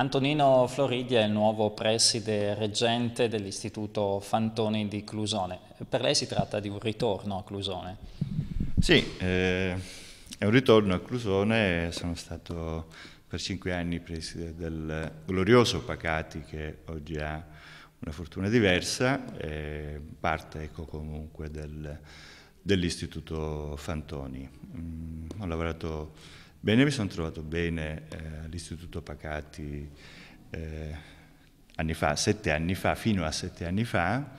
Antonino Floridi è il nuovo preside reggente dell'Istituto Fantoni di Clusone. Per lei si tratta di un ritorno a Clusone? Sì, eh, è un ritorno a Clusone. Sono stato per cinque anni preside del glorioso Pacati che oggi ha una fortuna diversa, eh, parte ecco, comunque del, dell'Istituto Fantoni. Mm, ho lavorato Bene, mi sono trovato bene eh, all'Istituto Pacati eh, anni fa, sette anni fa, fino a sette anni fa,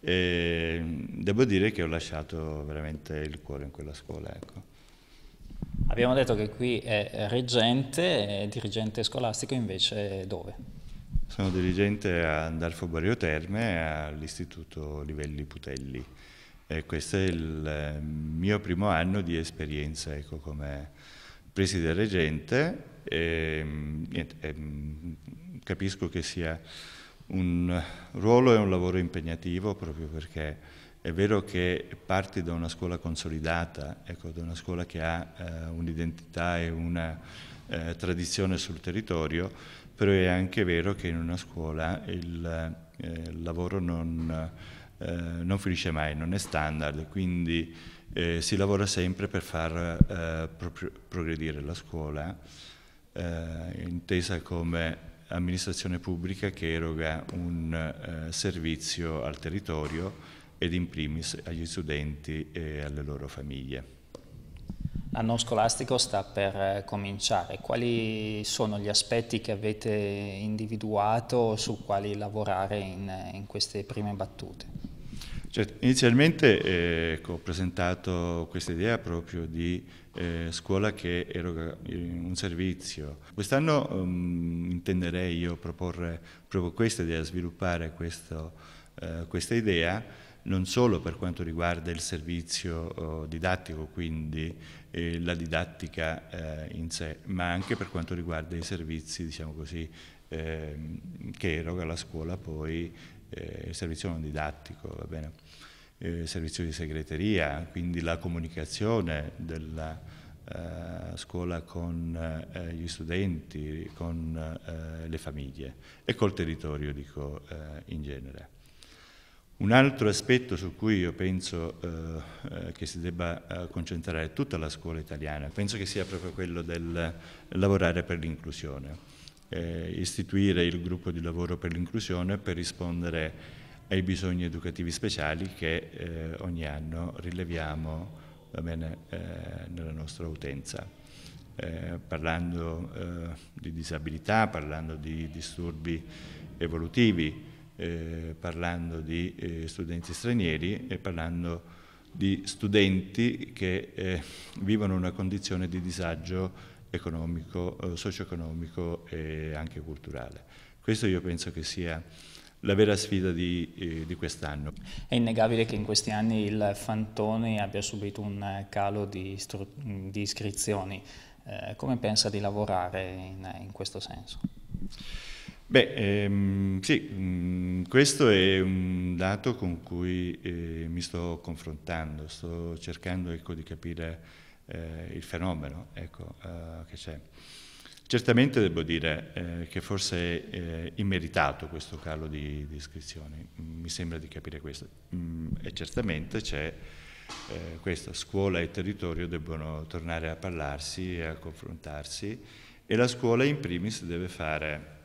e devo dire che ho lasciato veramente il cuore in quella scuola. Ecco. Abbiamo detto che qui è reggente, è dirigente scolastico invece dove? Sono dirigente a Andalfo Borio Terme all'Istituto Livelli Putelli e questo è il eh, mio primo anno di esperienza ecco, come presidere gente. E, ehm, niente, e, ehm, capisco che sia un ruolo e un lavoro impegnativo proprio perché è vero che parti da una scuola consolidata, ecco, da una scuola che ha eh, un'identità e una eh, tradizione sul territorio, però è anche vero che in una scuola il, eh, il lavoro non, eh, non, finisce mai, non è standard, quindi eh, si lavora sempre per far eh, progredire la scuola, eh, intesa come amministrazione pubblica che eroga un eh, servizio al territorio ed in primis agli studenti e alle loro famiglie. L'anno scolastico sta per eh, cominciare, quali sono gli aspetti che avete individuato su quali lavorare in, in queste prime battute? Certo, inizialmente eh, ecco, ho presentato questa idea proprio di eh, scuola che eroga eh, un servizio. Quest'anno um, intenderei io proporre proprio questa idea, sviluppare questo, eh, questa idea non solo per quanto riguarda il servizio oh, didattico, quindi eh, la didattica eh, in sé, ma anche per quanto riguarda i servizi, diciamo così, eh, che eroga la scuola poi eh, il servizio non didattico, va bene? Eh, il servizio di segreteria, quindi la comunicazione della eh, scuola con eh, gli studenti, con eh, le famiglie e col territorio, dico, eh, in genere. Un altro aspetto su cui io penso eh, che si debba concentrare tutta la scuola italiana, penso che sia proprio quello del lavorare per l'inclusione eh, istituire il gruppo di lavoro per l'inclusione per rispondere ai bisogni educativi speciali che eh, ogni anno rileviamo bene, eh, nella nostra utenza. Eh, parlando eh, di disabilità, parlando di disturbi evolutivi, eh, parlando di studenti stranieri e parlando di studenti che vivono una condizione di disagio economico, eh, socio-economico e anche culturale. Questo io penso che sia la vera sfida di, eh, di quest'anno. È innegabile che in questi anni il Fantoni abbia subito un calo di, di iscrizioni. Eh, come pensa di lavorare in, in questo senso? Beh, ehm, sì, mh, mm, questo è un dato con cui eh, mi sto confrontando, sto cercando ecco, di capire eh, il fenomeno ecco, eh, che c'è. Certamente devo dire eh, che forse è eh, immeritato questo calo di, di, iscrizioni, mi sembra di capire questo, mm, e certamente c'è eh, questa scuola e territorio debbono tornare a parlarsi e a confrontarsi e la scuola in primis deve, fare,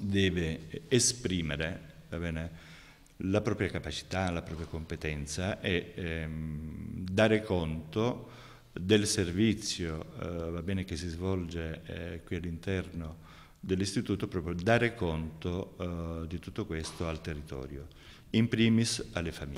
deve esprimere bene, la propria capacità, la propria competenza e ehm, dare conto del servizio eh, bene, che si svolge eh, qui all'interno dell'istituto, proprio dare conto eh, di tutto questo al territorio, in primis alle famiglie.